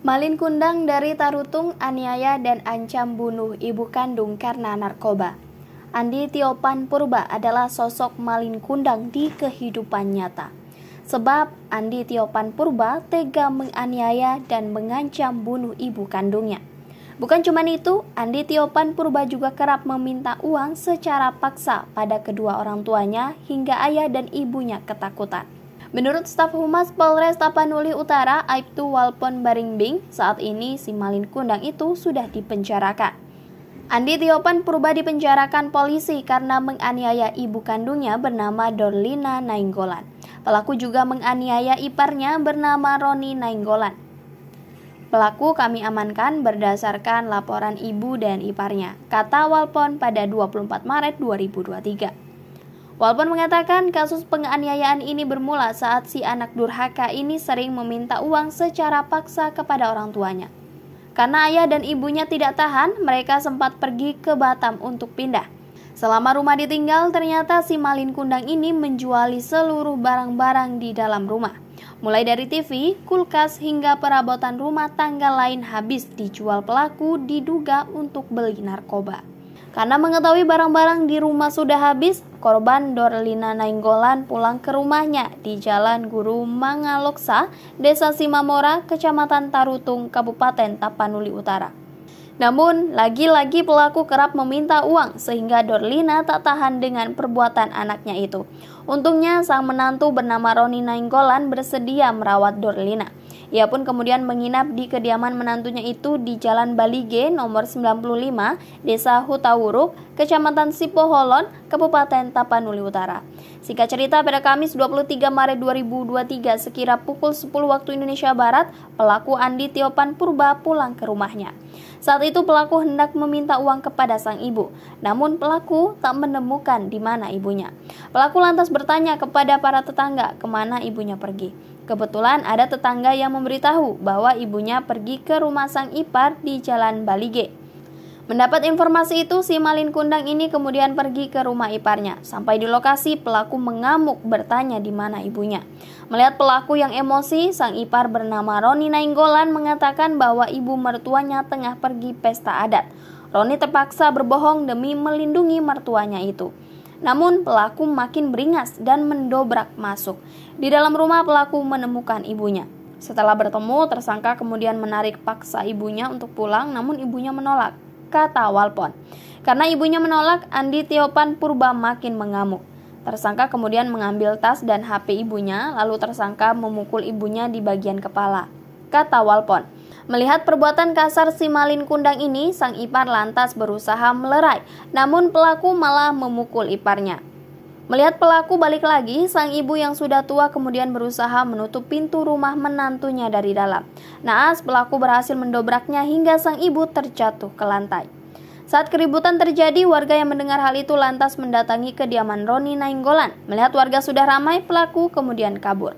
Malin Kundang dari Tarutung aniaya dan ancam bunuh ibu kandung karena narkoba. Andi Tiopan Purba adalah sosok Malin Kundang di kehidupan nyata. Sebab Andi Tiopan Purba tega menganiaya dan mengancam bunuh ibu kandungnya. Bukan cuma itu, Andi Tiopan Purba juga kerap meminta uang secara paksa pada kedua orang tuanya hingga ayah dan ibunya ketakutan. Menurut staf humas Polres Tapanuli Utara, Aibtu Walpon Baringbing, saat ini si Malin Kundang itu sudah dipenjarakan. Andi Tiopan Purba dipenjarakan polisi karena menganiaya ibu kandungnya bernama Dorlina Nainggolan. Pelaku juga menganiaya iparnya bernama Roni Nainggolan. Pelaku kami amankan berdasarkan laporan ibu dan iparnya, kata Walpon pada 24 Maret 2023. Walpon mengatakan kasus penganiayaan ini bermula saat si anak durhaka ini sering meminta uang secara paksa kepada orang tuanya. Karena ayah dan ibunya tidak tahan, mereka sempat pergi ke Batam untuk pindah. Selama rumah ditinggal, ternyata si Malin Kundang ini menjuali seluruh barang-barang di dalam rumah. Mulai dari TV, kulkas, hingga perabotan rumah tangga lain habis dijual pelaku diduga untuk beli narkoba. Karena mengetahui barang-barang di rumah sudah habis, korban Dorlina Nainggolan pulang ke rumahnya di Jalan Guru Mangaloksa, Desa Simamora, Kecamatan Tarutung, Kabupaten Tapanuli Utara. Namun, lagi-lagi pelaku kerap meminta uang sehingga Dorlina tak tahan dengan perbuatan anaknya itu. Untungnya, sang menantu bernama Roni Nainggolan bersedia merawat Dorlina. Ia pun kemudian menginap di kediaman menantunya itu di Jalan Balige nomor 95, Desa Hutawuruk, Kecamatan Sipoholon, Kabupaten Tapanuli Utara. Singkat cerita, pada Kamis 23 Maret 2023 sekira pukul 10 waktu Indonesia Barat, pelaku Andi Tiopan Purba pulang ke rumahnya. Saat itu pelaku hendak meminta uang kepada sang ibu, namun pelaku tak menemukan di mana ibunya. Pelaku lantas bertanya kepada para tetangga kemana ibunya pergi. Kebetulan ada tetangga yang memberitahu bahwa ibunya pergi ke rumah sang ipar di Jalan Balige. Mendapat informasi itu, si Malin Kundang ini kemudian pergi ke rumah iparnya. Sampai di lokasi, pelaku mengamuk bertanya di mana ibunya. Melihat pelaku yang emosi, sang ipar bernama Roni Nainggolan mengatakan bahwa ibu mertuanya tengah pergi pesta adat. Roni terpaksa berbohong demi melindungi mertuanya itu. Namun pelaku makin beringas dan mendobrak masuk. Di dalam rumah pelaku menemukan ibunya. Setelah bertemu, tersangka kemudian menarik paksa ibunya untuk pulang namun ibunya menolak, kata Walpon. Karena ibunya menolak, Andi Tiopan Purba makin mengamuk. Tersangka kemudian mengambil tas dan HP ibunya, lalu tersangka memukul ibunya di bagian kepala, kata Walpon. Melihat perbuatan kasar si Malin Kundang ini, sang ipar lantas berusaha melerai, namun pelaku malah memukul iparnya. Melihat pelaku balik lagi, sang ibu yang sudah tua kemudian berusaha menutup pintu rumah menantunya dari dalam. Naas, pelaku berhasil mendobraknya hingga sang ibu terjatuh ke lantai. Saat keributan terjadi, warga yang mendengar hal itu lantas mendatangi kediaman Roni Nainggolan. Melihat warga sudah ramai, pelaku kemudian kabur.